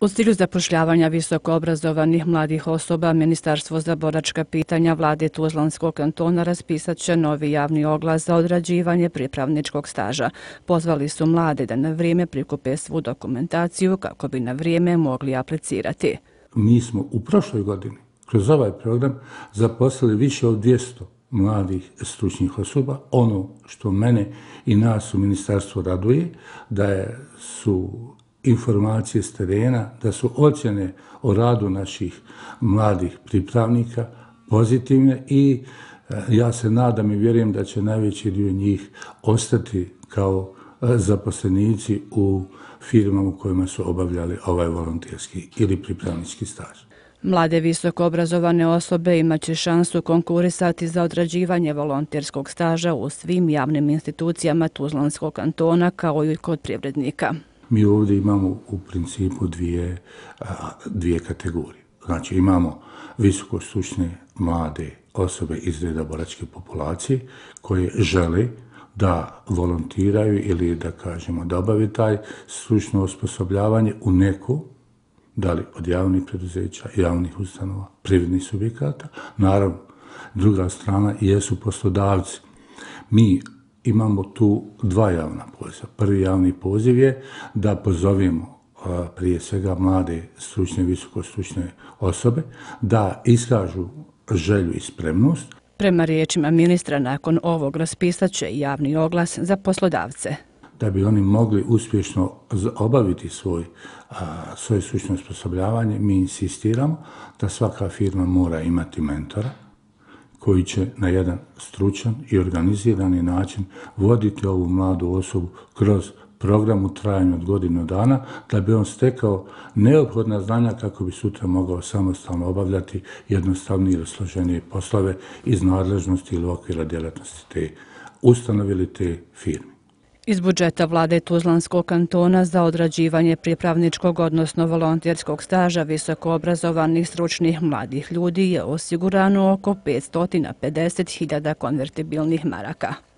U cilju zapošljavanja visoko obrazovanih mladih osoba, Ministarstvo za boračka pitanja vlade Tuzlanskog kantona raspisat će novi javni oglas za odrađivanje pripravničkog staža. Pozvali su mlade da na vrijeme prikupe svu dokumentaciju kako bi na vrijeme mogli aplicirati. Mi smo u prošloj godini kroz ovaj program zaposlili više od 200 mladih stručnih osoba. Ono što mene i nas u ministarstvu raduje da su informacije s terena da su ocjene o radu naših mladih pripravnika pozitivne i e, ja se nadam i vjerujem da će najveći dio njih ostati kao e, zaposlenici u firmama u kojima su obavljali ovaj volontijski ili pripravnički staž. Mlade visoko obrazovane osobe imaće šansu konkurisati za odrađivanje volonterskog staža u svim javnim institucijama Tuzlanskog kantona kao i kod privrednika mi ovdje imamo u principu dvije, dvije kategorije. Znači imamo visoko visokostručne mlade osobe iz reda boračke populacije koje žele da volontiraju ili da kažemo da obave taj stručno osposobljavanje u neku da li od javnih preduzeća, javnih ustanova, privrednih subjekata. Naravno, druga strana jesu poslodavci. Mi imamo tu dva javna poziva. Prvi javni poziv je da pozovimo prije svega mlade stručne, visoko stručne osobe da iskažu želju i spremnost. Prema riječima ministra, nakon ovog će javni oglas za poslodavce. Da bi oni mogli uspješno obaviti svoj, svoje stručno osposobljavanje, mi insistiramo da svaka firma mora imati mentora, koji će na jedan stručan i organizirani način voditi ovu mladu osobu kroz program u trajanju od godinu dana, da bi on stekao neophodna znanja kako bi sutra mogao samostalno obavljati jednostavne ili složenije poslove iz nadležnosti ili okvira djelatnosti te ustanovili te firme. Iz budžeta vlade Tuzlanskog kantona za odrađivanje pripravničkog odnosno volontijerskog staža visokoobrazovanih sručnih mladih ljudi je osigurano oko 550.000 konvertibilnih maraka.